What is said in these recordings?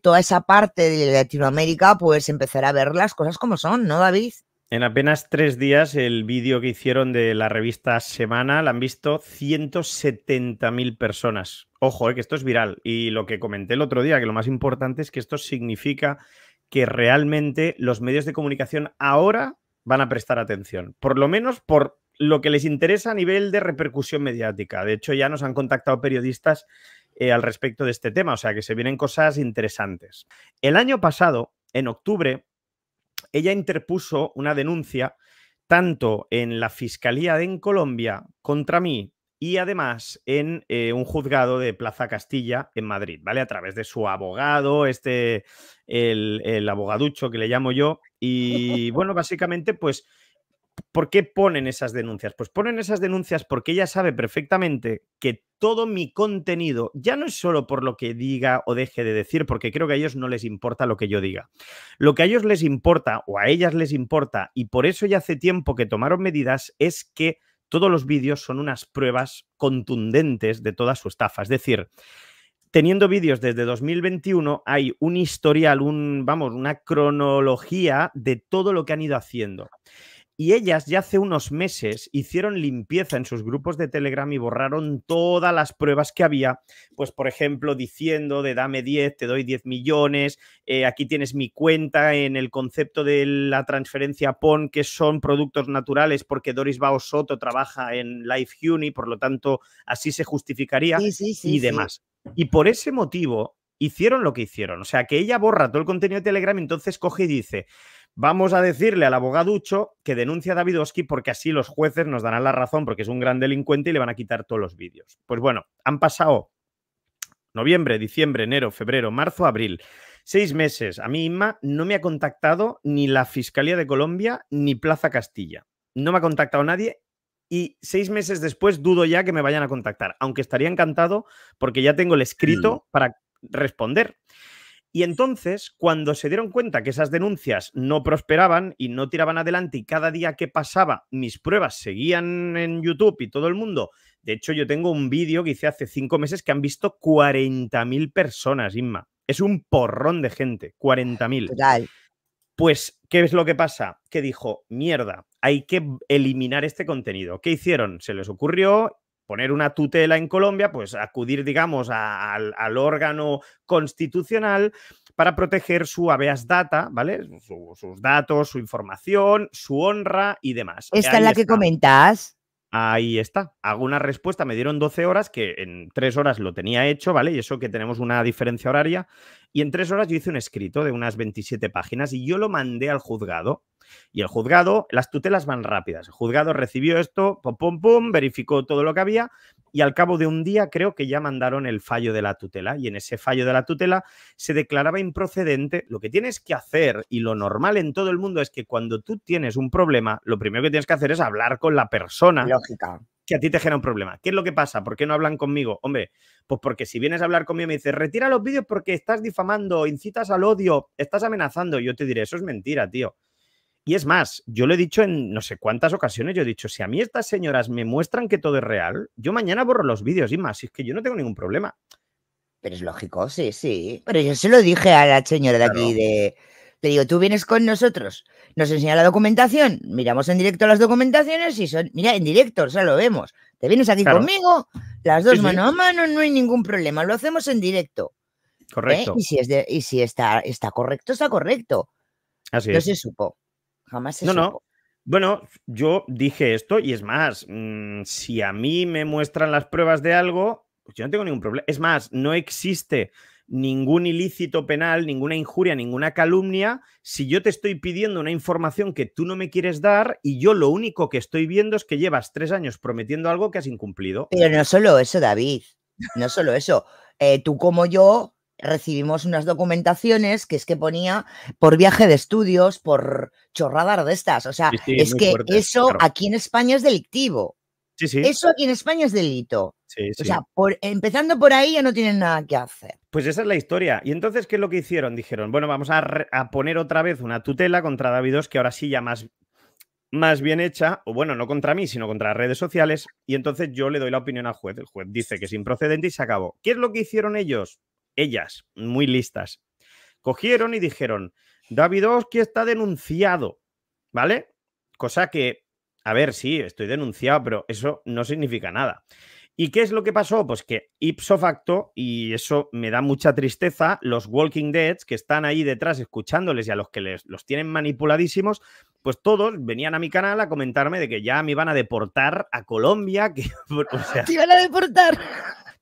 toda esa parte de Latinoamérica, pues empezar a ver las cosas como son, ¿no, David? En apenas tres días, el vídeo que hicieron de la revista Semana la han visto 170.000 personas. Ojo, eh, que esto es viral. Y lo que comenté el otro día, que lo más importante es que esto significa que realmente los medios de comunicación ahora van a prestar atención. Por lo menos por lo que les interesa a nivel de repercusión mediática. De hecho, ya nos han contactado periodistas eh, al respecto de este tema, o sea que se vienen cosas interesantes. El año pasado, en octubre, ella interpuso una denuncia tanto en la Fiscalía en Colombia contra mí y además en eh, un juzgado de Plaza Castilla en Madrid, ¿vale? A través de su abogado, este, el, el abogaducho que le llamo yo. Y bueno, básicamente, pues ¿Por qué ponen esas denuncias? Pues ponen esas denuncias porque ella sabe perfectamente que todo mi contenido ya no es solo por lo que diga o deje de decir, porque creo que a ellos no les importa lo que yo diga. Lo que a ellos les importa o a ellas les importa, y por eso ya hace tiempo que tomaron medidas, es que todos los vídeos son unas pruebas contundentes de toda su estafa. Es decir, teniendo vídeos desde 2021, hay un historial, un, vamos, una cronología de todo lo que han ido haciendo. Y ellas ya hace unos meses hicieron limpieza en sus grupos de Telegram y borraron todas las pruebas que había, pues por ejemplo diciendo de dame 10, te doy 10 millones, eh, aquí tienes mi cuenta en el concepto de la transferencia PON, que son productos naturales porque Doris Bao Soto trabaja en Life Uni, por lo tanto así se justificaría y demás. Y por ese motivo hicieron lo que hicieron, o sea que ella borra todo el contenido de Telegram, entonces coge y dice... Vamos a decirle al abogado Ucho que denuncia a David Oski porque así los jueces nos darán la razón porque es un gran delincuente y le van a quitar todos los vídeos. Pues bueno, han pasado noviembre, diciembre, enero, febrero, marzo, abril. Seis meses. A mí, Inma, no me ha contactado ni la Fiscalía de Colombia ni Plaza Castilla. No me ha contactado nadie y seis meses después dudo ya que me vayan a contactar, aunque estaría encantado porque ya tengo el escrito mm. para responder. Y entonces, cuando se dieron cuenta que esas denuncias no prosperaban y no tiraban adelante y cada día que pasaba mis pruebas seguían en YouTube y todo el mundo, de hecho yo tengo un vídeo que hice hace cinco meses que han visto 40.000 personas, Inma. Es un porrón de gente, 40.000. Pues, ¿qué es lo que pasa? Que dijo, mierda, hay que eliminar este contenido. ¿Qué hicieron? Se les ocurrió poner una tutela en Colombia, pues acudir, digamos, al, órgano constitucional para proteger su habeas data, ¿vale? sus datos, su información, su honra y demás. Esta es la que comentas. Ahí está. Hago una respuesta. Me dieron 12 horas, que en 3 horas lo tenía hecho, ¿vale? Y eso que tenemos una diferencia horaria. Y en 3 horas yo hice un escrito de unas 27 páginas y yo lo mandé al juzgado. Y el juzgado, las tutelas van rápidas. El juzgado recibió esto, pum, pum, pum, verificó todo lo que había y al cabo de un día creo que ya mandaron el fallo de la tutela y en ese fallo de la tutela se declaraba improcedente. Lo que tienes que hacer y lo normal en todo el mundo es que cuando tú tienes un problema, lo primero que tienes que hacer es hablar con la persona. que a ti te genera un problema. ¿Qué es lo que pasa? ¿Por qué no hablan conmigo? Hombre, pues porque si vienes a hablar conmigo y me dices, retira los vídeos porque estás difamando, incitas al odio, estás amenazando, yo te diré, eso es mentira, tío. Y es más, yo lo he dicho en no sé cuántas ocasiones, yo he dicho, si a mí estas señoras me muestran que todo es real, yo mañana borro los vídeos y más, Y es que yo no tengo ningún problema. Pero es lógico, sí, sí. Pero yo se lo dije a la señora de aquí de... Te digo, tú vienes con nosotros, nos enseña la documentación, miramos en directo las documentaciones y son, mira, en directo, o sea, lo vemos. Te vienes aquí conmigo, las dos manos a mano, no hay ningún problema, lo hacemos en directo. ¿eh? Correcto. Y si, es y si está, está correcto, está correcto. Así no se supo. Jamás No, no. Bueno, yo dije esto y es más, mm, si a mí me muestran las pruebas de algo, pues yo no tengo ningún problema. Es más, no existe ningún ilícito penal, ninguna injuria, ninguna calumnia, si yo te estoy pidiendo una información que tú no me quieres dar y yo lo único que estoy viendo es que llevas tres años prometiendo algo que has incumplido. Pero no solo eso, David, no solo eso. Eh, tú como yo recibimos unas documentaciones que es que ponía por viaje de estudios, por chorradas de estas. O sea, es que eso aquí en España es delictivo. Sí, sí. Eso aquí en España es delito. o sea, empezando por ahí ya no tienen nada que hacer. Pues esa es la historia. ¿Y entonces qué es lo que hicieron? Dijeron, bueno, vamos a, poner otra vez una tutela contra David que ahora sí ya más, más bien hecha, o bueno, no contra mí, sino contra las redes sociales. Y entonces yo le doy la opinión al juez. El juez dice que es improcedente y se acabó. ¿Qué es lo que hicieron ellos? ellas, muy listas, cogieron y dijeron, David Oski está denunciado, ¿vale? Cosa que, a ver, sí, estoy denunciado, pero eso no significa nada. ¿Y qué es lo que pasó? Pues que ipso facto, y eso me da mucha tristeza, los Walking Dead que están ahí detrás escuchándoles y a los que les, los tienen manipuladísimos, pues todos venían a mi canal a comentarme de que ya me iban a deportar a Colombia. Que, ¡Te iban a deportar!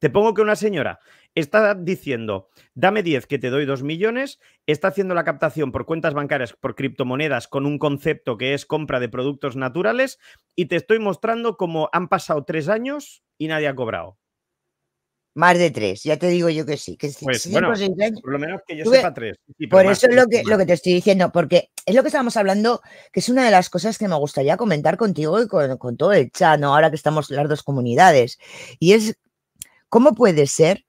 Te pongo que una señora Está diciendo, dame 10 que te doy 2 millones, está haciendo la captación por cuentas bancarias, por criptomonedas, con un concepto que es compra de productos naturales, y te estoy mostrando cómo han pasado 3 años y nadie ha cobrado. Más de tres, ya te digo yo que sí. Pues, pues, por lo menos que yo sepa 3 por eso es lo que, te estoy diciendo, porque es lo que estábamos hablando, que es una de las cosas que me gustaría comentar contigo y con, todo el chat, ahora que estamos las dos comunidades. Y es, ¿cómo puede ser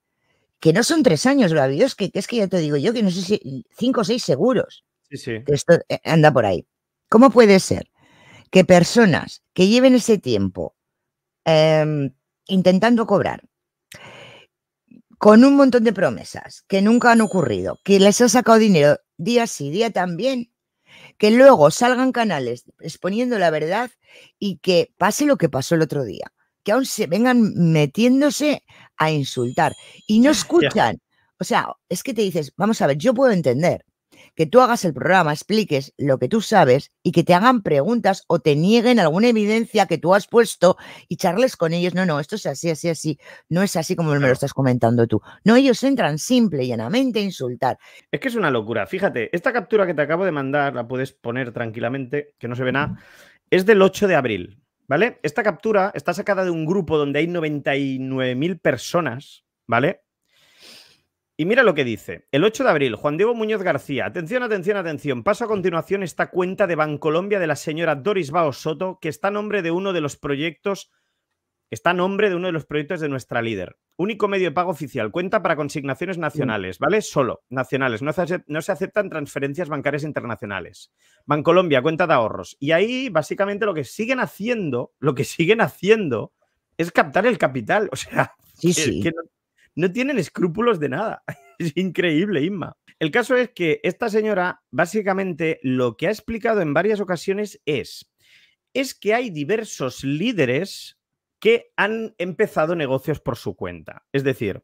que no son tres años, lo habido, es que, es que ya te digo yo que no sé si cinco o seis seguros. Que esto eh, anda por ahí. ¿Cómo puede ser que personas que lleven ese tiempo em, intentando cobrar con un montón de promesas que nunca han ocurrido, que les ha sacado dinero día sí, día también, que luego salgan canales exponiendo la verdad y que pase lo que pasó el otro día que aún se vengan metiéndose a insultar y no escuchan. O sea, es que te dices, vamos a ver, yo puedo entender que tú hagas el programa, expliques lo que tú sabes y que te hagan preguntas o te nieguen alguna evidencia que tú has puesto y charles con ellos. No, no, esto es así, así, así. No es así como me lo estás comentando tú. No, ellos entran simple y llanamente a insultar. Es que es una locura. Fíjate, esta captura que te acabo de mandar, la puedes poner tranquilamente, que no se ve nada, es del 8 de abril. ¿Vale? Esta captura está sacada de un grupo donde hay 99.000 personas, ¿vale? Y mira lo que dice. El 8 de abril, Juan Diego Muñoz García. Atención, atención, atención. Paso a continuación esta cuenta de Bancolombia de la señora Doris Bao Soto, que está a nombre de uno de los proyectos Está a nombre de uno de los proyectos de nuestra líder. Único medio de pago oficial. Cuenta para consignaciones mm. nacionales, ¿vale? Solo nacionales. No se, aceptan transferencias bancarias internacionales. Bancolombia, cuenta de ahorros. Y ahí, básicamente, lo que siguen haciendo, lo que siguen haciendo es captar el capital. O sea, no, tienen escrúpulos de nada. Es increíble, Inma. El caso es que esta señora, básicamente, lo que ha explicado en varias ocasiones es, es que hay diversos líderes que han empezado negocios por su cuenta. Es decir,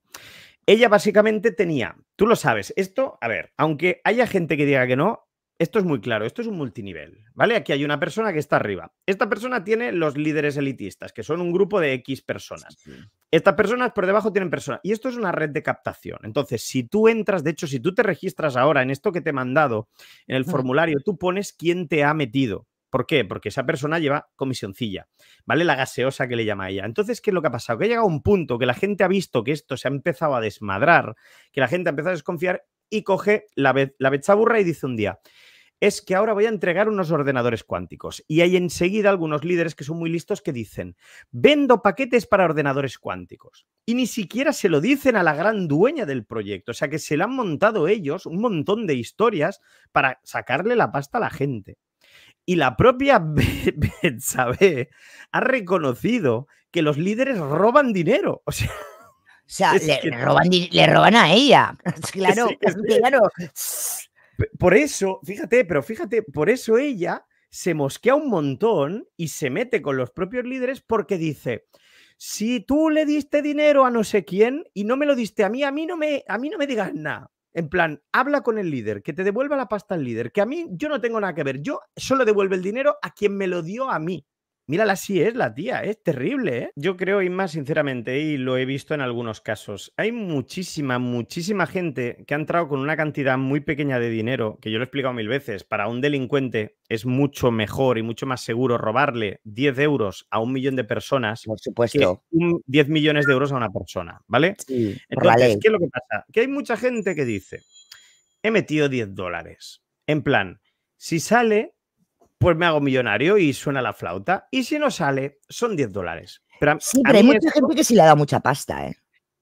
ella básicamente tenía, tú lo sabes, esto, a ver, aunque haya gente que diga que no, esto es muy claro, esto es un multinivel, ¿vale? Aquí hay una persona que está arriba. Esta persona tiene los líderes elitistas, que son un grupo de X personas. Estas personas por debajo tienen personas. Y esto es una red de captación. Entonces, si tú entras, de hecho, si tú te registras ahora en esto que te he mandado, en el formulario, tú pones quién te ha metido. ¿Por qué? Porque esa persona lleva comisioncilla, ¿vale? La gaseosa que le llama a ella. Entonces, ¿qué es lo que ha pasado? Que ha llegado un punto que la gente ha visto que esto se ha empezado a desmadrar, que la gente ha empezado a desconfiar y coge la, la bechaburra y dice un día, es que ahora voy a entregar unos ordenadores cuánticos. Y hay enseguida algunos líderes que son muy listos que dicen, vendo paquetes para ordenadores cuánticos. Y ni siquiera se lo dicen a la gran dueña del proyecto. O sea que se le han montado ellos un montón de historias para sacarle la pasta a la gente. Y la propia Sabe ha reconocido que los líderes roban dinero. O sea, le, roban, a ella. Claro, claro. Por eso, fíjate, pero fíjate, por eso ella se mosquea un montón y se mete con los propios líderes porque dice, si tú le diste dinero a no sé quién y no me lo diste a mí, a mí no me, a mí no me digas nada. En plan, habla con el líder, que te devuelva la pasta al líder, que a mí yo no tengo nada que ver, yo solo devuelvo el dinero a quien me lo dio a mí. Mírala así es la tía, es terrible. ¿eh? Yo creo, y más sinceramente, y lo he visto en algunos casos, hay muchísima, muchísima gente que ha entrado con una cantidad muy pequeña de dinero, que yo lo he explicado mil veces, para un delincuente es mucho mejor y mucho más seguro robarle 10 euros a un millón de personas. Por supuesto. Que 10 millones de euros a una persona, ¿vale? Entonces, ¿qué es lo que pasa? Que hay mucha gente que dice, he metido 10 dólares. En plan, si sale, pues me hago millonario y suena la flauta. Y si no sale, son 10 dólares. sí, pero hay mucha gente que sí le da mucha pasta, ¿eh?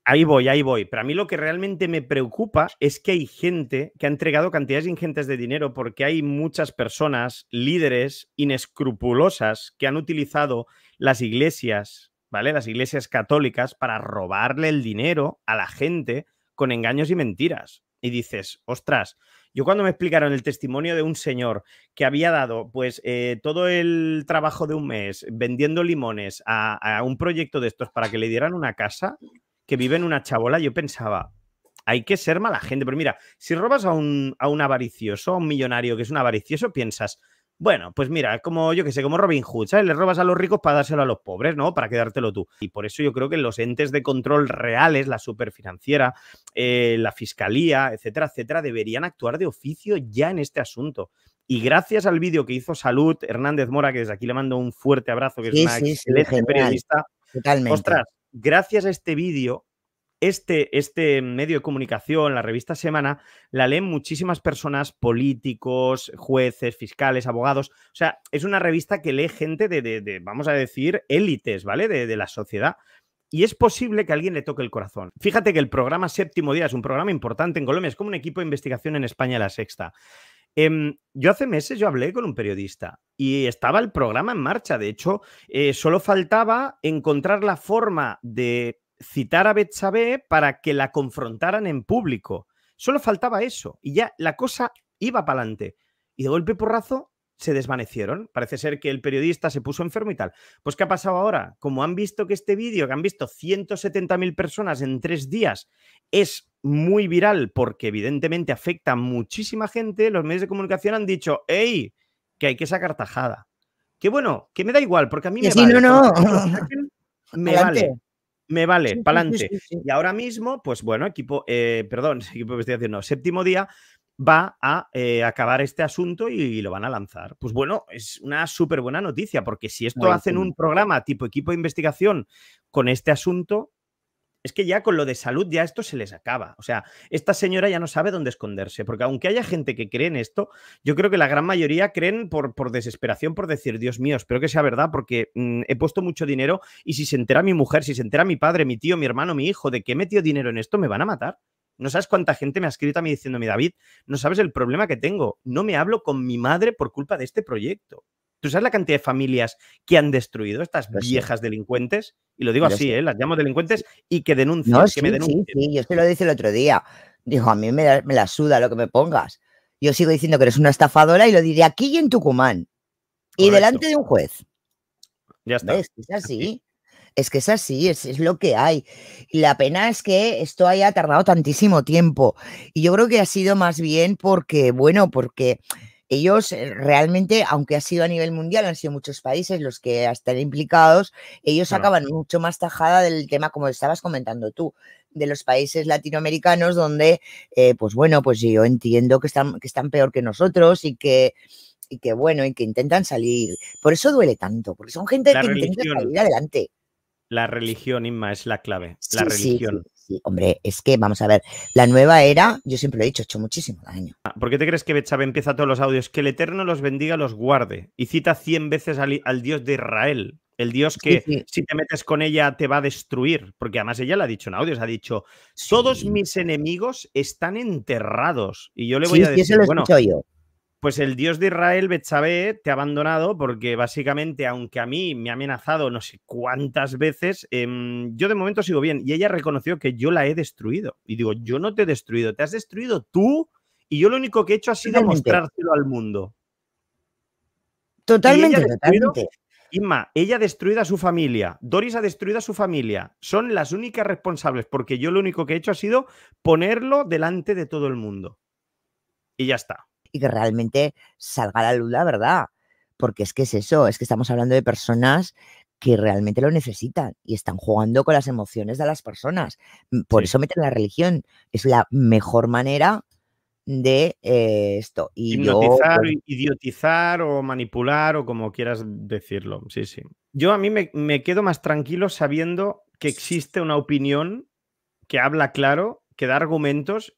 Ahí voy, ahí voy. Pero a mí lo que realmente me preocupa es que hay gente que ha entregado cantidades ingentes de dinero porque hay muchas personas, líderes inescrupulosas, que han utilizado las iglesias, ¿vale? Las iglesias católicas para robarle el dinero a la gente con engaños y mentiras y dices, ostras, yo cuando me explicaron el testimonio de un señor que había dado pues eh, todo el trabajo de un mes vendiendo limones a, un proyecto de estos para que le dieran una casa, que vive en una chabola, yo pensaba, hay que ser mala gente. Pero mira, si robas a un, a un avaricioso, a un millonario que es un avaricioso, piensas, bueno, pues mira, es como yo que sé, como Robin Hood, ¿sabes? Le robas a los ricos para dárselo a los pobres, ¿no? Para quedártelo tú. Y por eso yo creo que los entes de control reales, la superfinanciera, eh, la fiscalía, etcétera, etcétera, deberían actuar de oficio ya en este asunto. Y gracias al vídeo que hizo Salud Hernández Mora, que desde aquí le mando un fuerte abrazo, que es una excelente periodista. Totalmente. Ostras, gracias a este vídeo este, este medio de comunicación, la revista Semana, la leen muchísimas personas, políticos, jueces, fiscales, abogados. O sea, es una revista que lee gente de, de, vamos a decir, élites, ¿vale? de, la sociedad y es posible que a alguien le toque el corazón. Fíjate que el programa Séptimo Día es un programa importante en Colombia, es como un equipo de investigación en España la sexta. Em, yo hace meses yo hablé con un periodista y estaba el programa en marcha. De hecho, eh, solo faltaba encontrar la forma de citar a Betsabe para que la confrontaran en público. Solo faltaba eso y ya la cosa iba para adelante. Y de golpe porrazo se desvanecieron. Parece ser que el periodista se puso enfermo y tal. Pues, ¿qué ha pasado ahora? Como han visto que este vídeo, que han visto 170.000 personas en tres días, es muy viral porque evidentemente afecta a muchísima gente, los medios de comunicación han dicho, ¡Ey! Que hay que sacar tajada. Que bueno, que me da igual, porque a mí me sí, No, no. Me vale me vale, pa'lante. y ahora mismo, pues bueno, equipo, eh, perdón, equipo investigación, no, séptimo día va a eh, acabar este asunto y, lo van a lanzar. Pues bueno, es una súper buena noticia, porque si esto lo hacen un programa tipo equipo de investigación con este asunto, es que ya con lo de salud ya esto se les acaba. O sea, esta señora ya no sabe dónde esconderse, porque aunque haya gente que cree en esto, yo creo que la gran mayoría creen por, por desesperación, por decir, Dios mío, espero que sea verdad, porque mm, he puesto mucho dinero y si se entera mi mujer, si se entera mi padre, mi tío, mi hermano, mi hijo, de que he metido dinero en esto, me van a matar. No sabes cuánta gente me ha escrito a mí diciéndome, David, no sabes el problema que tengo. No me hablo con mi madre por culpa de este proyecto. ¿Tú sabes la cantidad de familias que han destruido estas pues viejas delincuentes? Y lo digo así, ¿eh? Las llamo delincuentes y que denuncian, que me denuncien. Sí, yo te lo dije el otro día. Dijo, a mí me la, suda lo que me pongas. Yo sigo diciendo que eres una estafadora y lo diré aquí y en Tucumán. Y delante de un juez. Ya está. ¿Ves? Es así. Es que es así, es, lo que hay. Y La pena es que esto haya tardado tantísimo tiempo. Y yo creo que ha sido más bien porque, bueno, porque ellos eh, realmente, aunque ha sido a nivel mundial, han sido muchos países los que están implicados, ellos acaban mucho más tajada del tema, como estabas comentando tú, de los países latinoamericanos donde, eh, pues bueno, pues yo entiendo que están, que están peor que nosotros y que y que bueno, y que intentan salir. Por eso duele tanto, porque son gente que intenta salir adelante. La religión, Inma, es la clave. la religión hombre, es que vamos a ver, la nueva era, yo siempre lo he dicho, ha hecho muchísimo daño. Ah, ¿Por qué te crees que Bechave empieza todos los audios? Que el Eterno los bendiga, los guarde. Y cita 100 veces al, Dios de Israel, el Dios que si te metes con ella te va a destruir, porque además ella lo ha dicho en audios, ha dicho, todos mis enemigos están enterrados. Y yo le voy a decir, lo bueno, yo. Pues el Dios de Israel, Betsabé, te ha abandonado porque básicamente, aunque a mí me ha amenazado no sé cuántas veces, em, yo de momento sigo bien. Y ella reconoció que yo la he destruido. Y digo, yo no te he destruido, te has destruido tú. Y yo lo único que he hecho ha sido mostrárselo al mundo. Totalmente, ella ha destruido a su familia. Doris ha destruido a su familia. Son las únicas responsables porque yo lo único que he hecho ha sido ponerlo delante de todo el mundo. Y ya está y que realmente salga a la luz la verdad. Porque es que es eso, es que estamos hablando de personas que realmente lo necesitan y están jugando con las emociones de las personas. Mm, por eso meten la religión. Es la mejor manera de eh, esto. Y pues idiotizar o manipular o como quieras decirlo. Sí, sí. Yo a mí me, me quedo más tranquilo sabiendo que existe una opinión que habla claro, que da argumentos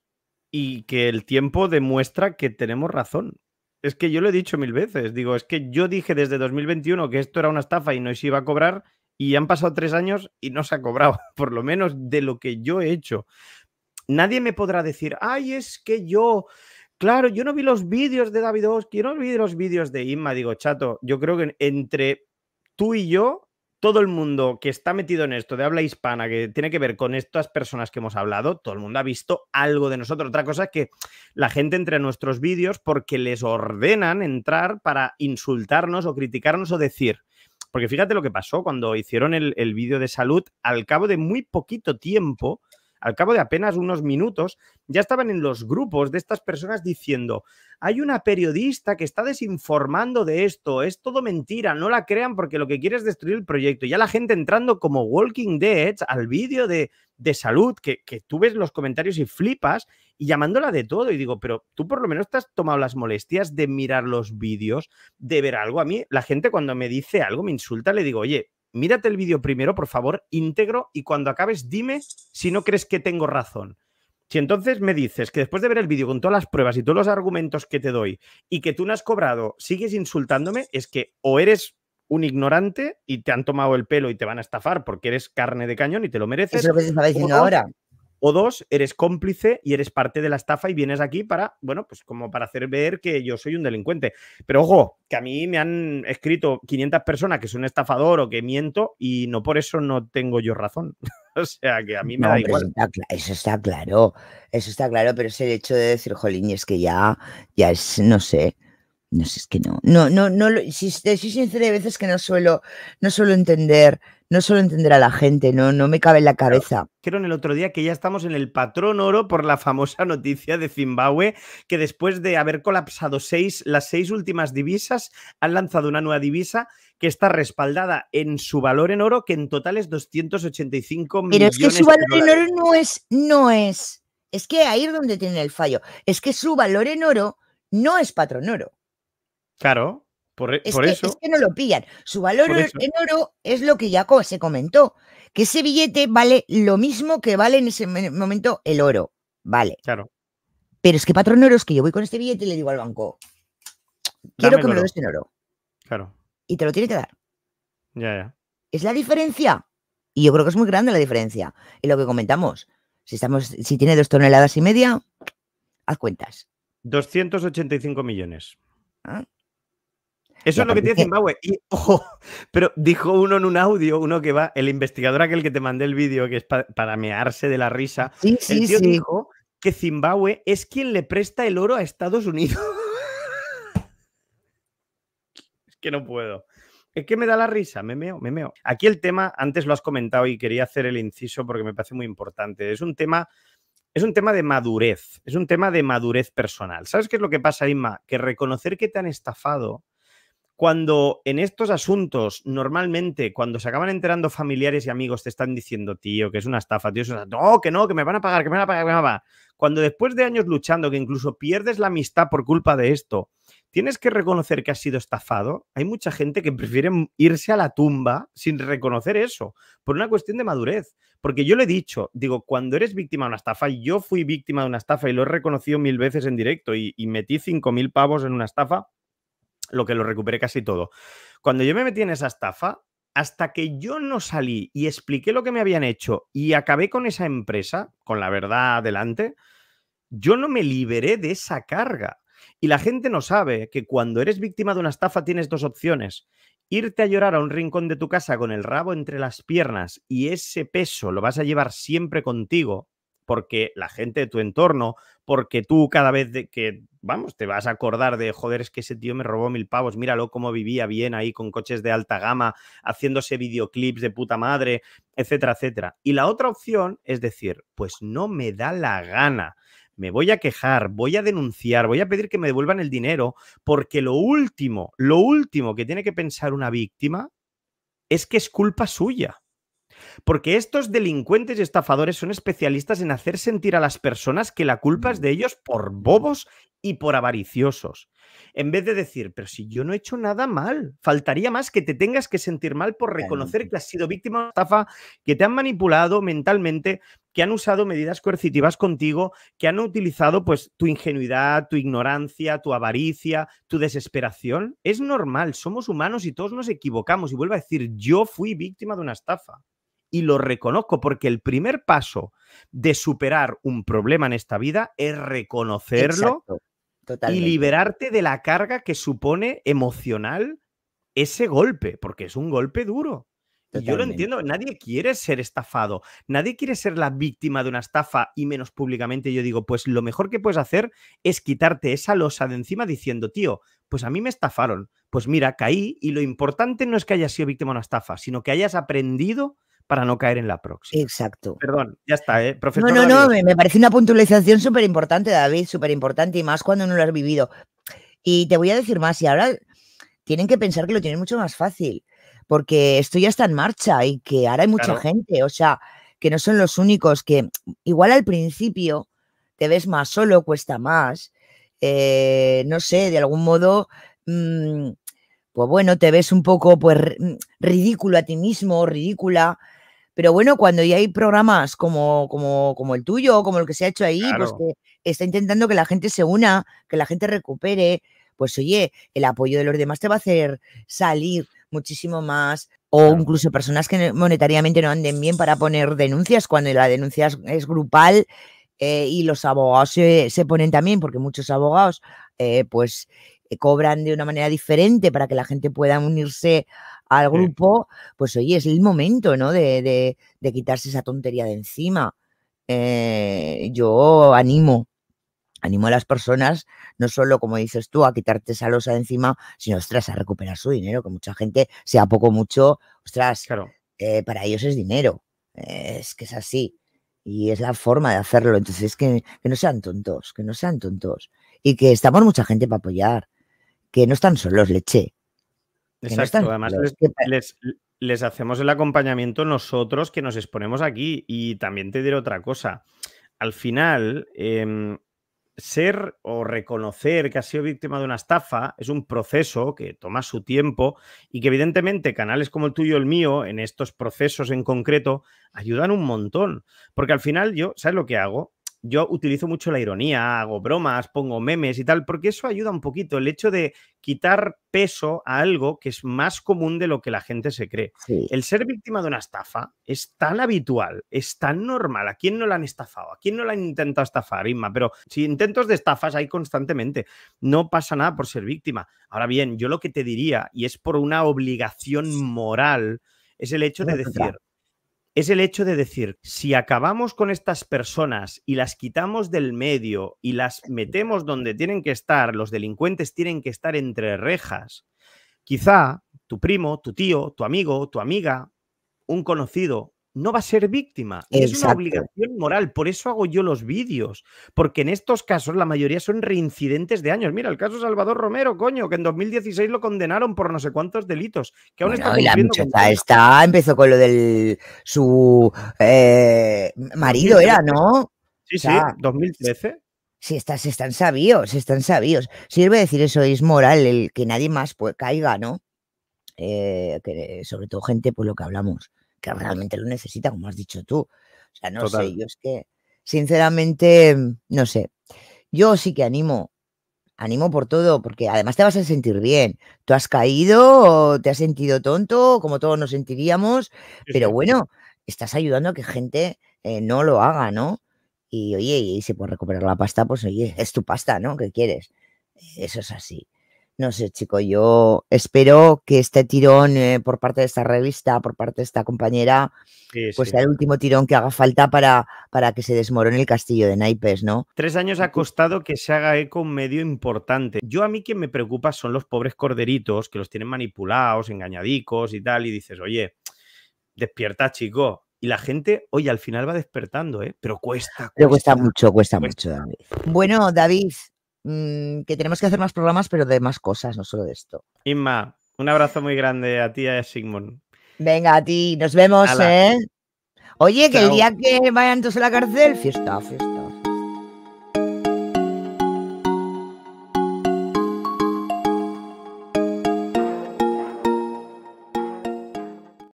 y que el tiempo demuestra que tenemos razón. Es que yo lo he dicho mil veces, digo, es que yo dije desde 2021 que esto era una estafa y no se iba a cobrar y han pasado tres años y no se ha cobrado, por lo menos de lo que yo he hecho. Nadie me podrá decir, ay, es que yo, claro, yo no vi los vídeos de David Oski, yo no vi los vídeos de Inma, digo, chato, yo creo que entre tú y yo todo el mundo que está metido en esto de habla hispana, que tiene que ver con estas personas que hemos hablado, todo el mundo ha visto algo de nosotros. Otra cosa es que la gente entre a nuestros vídeos porque les ordenan entrar para insultarnos o criticarnos o decir. Porque fíjate lo que pasó cuando hicieron el vídeo de salud, al cabo de muy poquito tiempo al cabo de apenas unos minutos, ya estaban en los grupos de estas personas diciendo, hay una periodista que está desinformando de esto, es todo mentira, no la crean porque lo que quiere es destruir el proyecto. Ya la gente entrando como Walking Dead al vídeo de, salud, que, que tú ves los comentarios y flipas, y llamándola de todo. Y digo, pero tú por lo menos te has tomado las molestias de mirar los vídeos, de ver algo. A mí, la gente cuando me dice algo, me insulta, le digo, oye, mírate el vídeo primero, por favor, íntegro, y cuando acabes, dime si no crees que tengo razón. Si entonces me dices que después de ver el vídeo con todas las pruebas y todos los argumentos que te doy y que tú no has cobrado, sigues insultándome, es que o eres un ignorante y te han tomado el pelo y te van a estafar porque eres carne de cañón y te lo mereces. Eso es lo que ahora. O dos, eres cómplice y eres parte de la estafa y vienes aquí para, bueno, pues como para hacer ver que yo soy un delincuente. Pero ojo, que a mí me han escrito 500 personas que soy un estafador o que miento y no por eso no tengo yo razón. o sea, que a mí me da igual. Eso está, claro, eso está claro, pero es el hecho de decir, jolín, es que ya, ya es, no sé. No sé, es que no. No, no, no, si soy sincera, hay veces que no suelo, no suelo entender no solo entender la gente, no, no me cabe en la cabeza. en el otro día que ya estamos en el patrón oro por la famosa noticia de Zimbabue, que después de haber colapsado seis, las seis últimas divisas, han lanzado una nueva divisa que está respaldada en su valor en oro, que en total es 285 millones. Pero es que su valor en oro no es, no es. Es que ahí es donde tiene el fallo. Es que su valor en oro no es patrón oro. Claro. Por, e-, es, que, eso, es que no lo pillan. Su valor en oro es lo que ya se comentó, que ese billete vale lo mismo que vale en ese momento el oro. Vale. Claro. Pero es que patrón oro es que yo voy con este billete y le digo al banco, quiero que me lo des en oro. Claro. Y te lo tiene que dar. Ya, ya. Es la diferencia. Y yo creo que es muy grande la diferencia. en lo que comentamos, si, estamos, si tiene dos toneladas y media, haz cuentas. 285 millones. ¿Ah? Eso es lo que tiene Zimbabue. Y ojo, pero dijo uno en un audio, uno que va, el investigador aquel que te mandé el vídeo, que es para mearse de la risa. Sí, el tío dijo que Zimbabue es quien le presta el oro a Estados Unidos. es que no puedo. Es que me da la risa, me meo, me meo. Aquí el tema, antes lo has comentado y quería hacer el inciso porque me parece muy importante. Es un tema, es un tema de madurez, es un tema de madurez personal. ¿Sabes qué es lo que pasa, Inma? Que reconocer que te han estafado cuando en estos asuntos, normalmente, cuando se acaban enterando familiares y amigos, te están diciendo, tío, que es una estafa, tío, no, que no, que me van a pagar, que me van a pagar, que me van a pagar. Cuando después de años luchando, que incluso pierdes la amistad por culpa de esto, tienes que reconocer que has sido estafado. Hay mucha gente que prefiere irse a la tumba sin reconocer eso, por una cuestión de madurez. Porque yo le he dicho, digo, cuando eres víctima de una estafa, yo fui víctima de una estafa y lo he reconocido mil veces en directo y metí cinco mil pavos en una estafa lo que lo recuperé casi todo. Cuando yo me metí en esa estafa, hasta que yo no salí y expliqué lo que me habían hecho y acabé con esa empresa, con la verdad adelante, yo no me liberé de esa carga. Y la gente no sabe que cuando eres víctima de una estafa tienes dos opciones. Irte a llorar a un rincón de tu casa con el rabo entre las piernas y ese peso lo vas a llevar siempre contigo porque la gente de tu entorno, porque tú cada vez que vamos, te vas a acordar de, joder, es que ese tío me robó mil pavos, míralo cómo vivía bien ahí con coches de alta gama, haciéndose videoclips de puta madre, etcétera, etcétera. Y la otra opción es decir, pues no me da la gana. Me voy a quejar, voy a denunciar, voy a pedir que me devuelvan el dinero, porque lo último, lo último que tiene que pensar una víctima es que es culpa suya. Porque estos delincuentes y estafadores son especialistas en hacer sentir a las personas que la culpa es mm. de ellos por bobos y por avariciosos. En vez de decir, pero si yo no he hecho nada mal, faltaría más que te tengas que sentir mal por reconocer que has sido víctima de una estafa, que te han manipulado mentalmente, que han usado medidas coercitivas contigo, que han utilizado pues tu ingenuidad, tu ignorancia, tu avaricia, tu desesperación. Es normal, somos humanos y todos nos equivocamos. Y vuelvo a decir, yo fui víctima de una estafa y lo reconozco porque el primer paso de superar un problema en esta vida es reconocerlo y liberarte de la carga que supone emocional ese golpe, porque es un golpe duro. Y yo lo entiendo, nadie quiere ser estafado, nadie quiere ser la víctima de una estafa y menos públicamente yo digo, pues lo mejor que puedes hacer es quitarte esa losa de encima diciendo, tío, pues a mí me estafaron, pues mira, caí y lo importante no es que hayas sido víctima de una estafa, sino que hayas aprendido para no caer en la próxima. Exacto. Perdón, ya está, ¿eh? no, no, no, me, parece una puntualización súper importante, David, súper importante y más cuando no lo has vivido. Y te voy a decir más, y ahora tienen que pensar que lo tienen mucho más fácil, porque esto ya está en marcha y que ahora hay mucha gente, o sea, que no son los únicos, que igual al principio te ves más solo, cuesta más, eh, no sé, de algún modo... Mm, pues bueno, te ves un poco pues mm, ridículo a ti mismo, ridícula, pero bueno, cuando ya hay programas como, como, como el tuyo, como el que se ha hecho ahí, pues que está intentando que la gente se una, que la gente recupere, pues oye, el apoyo de los demás te va a hacer salir muchísimo más o incluso personas que monetariamente no anden bien para poner denuncias cuando la denuncia es grupal eh, y los abogados se, ponen también, porque muchos abogados eh, pues eh, cobran de una manera diferente para que la gente pueda unirse al grupo, pues oye, es el momento, ¿no? De, quitarse esa tontería de encima. Eh, yo animo, animo a las personas, no solo, como dices tú, a quitarte esa losa de encima, sino, ostras, a recuperar su dinero, que mucha gente, sea poco o mucho, ostras, eh, para ellos es dinero. es que es así. Y es la forma de hacerlo. Entonces, que, que no sean tontos, que no sean tontos. Y que estamos mucha gente para apoyar que no están solos, leche. Exacto, además les, hacemos el acompañamiento nosotros que nos exponemos aquí. Y también te diré otra cosa. Al final, em, ser o reconocer que has sido víctima de una estafa es un proceso que toma su tiempo y que evidentemente canales como el tuyo y el mío, en estos procesos en concreto, ayudan un montón. Porque al final yo, ¿sabes lo que hago? Pues, yo utilizo mucho la ironía, hago bromas, pongo memes y tal, porque eso ayuda un poquito, el hecho de quitar peso a algo que es más común de lo que la gente se cree. El ser víctima de una estafa es tan habitual, es tan normal. ¿A quién no la han estafado? ¿A quién no la han intentado estafar, Inma? Pero si intentos de estafas hay constantemente, no pasa nada por ser víctima. Ahora bien, yo lo que te diría, y es por una obligación moral, es el hecho de decir, es el hecho de decir, si acabamos con estas personas y las quitamos del medio y las metemos donde tienen que estar, los delincuentes tienen que estar entre rejas, quizá tu primo, tu tío, tu amigo, tu amiga, un conocido, no va a ser víctima. es una obligación moral. Por eso hago yo los vídeos. Porque en estos casos la mayoría son reincidentes de años. Mira, el caso Salvador Romero, coño, que en 2016 lo condenaron por no sé cuántos delitos. Que aún está la está, empezó con lo del su eh, marido, era, ¿no? Sí, sí, 2013. Si están sabios, están sabios. Sirve decir eso, es moral el que nadie más pues, caiga, ¿no? Eh, sobre todo gente, por pues, lo que hablamos, que realmente lo necesita, como has dicho tú. O sea, no sé, yo es que, sinceramente, mm, no sé. Yo sí que animo, animo por todo, porque además te vas a sentir bien. Tú has caído, te has sentido tonto, como todos nos sentiríamos, pero bueno, estás ayudando a que gente eh, no lo haga, ¿no? Y oye, y si por recuperar la pasta, pues oye, es tu pasta, ¿no? ¿Qué quieres? Eso es así. No sé, chico, yo espero que este tirón eh, por parte de esta revista, por parte de esta compañera, pues sea el último tirón que haga falta para, para que se desmorone el castillo de naipes, ¿no? Tres años ha costado que se haga eco un medio importante. Yo a mí quien me preocupa son los pobres corderitos que los tienen manipulados, engañadicos y tal, y dices, oye, despierta, chico, y la gente, oye, al final va despertando, ¿eh? Pero cuesta. Le Pero cuesta mucho, cuesta, mucho, David. Bueno, David, Mm, que tenemos que hacer más programas, pero de más cosas, no solo de esto. Inma, un abrazo muy grande a ti y a Sigmund. Venga, a ti, nos vemos, ¿eh? Oye, que el día que vayan todos a la cárcel, fiesta, fiesta.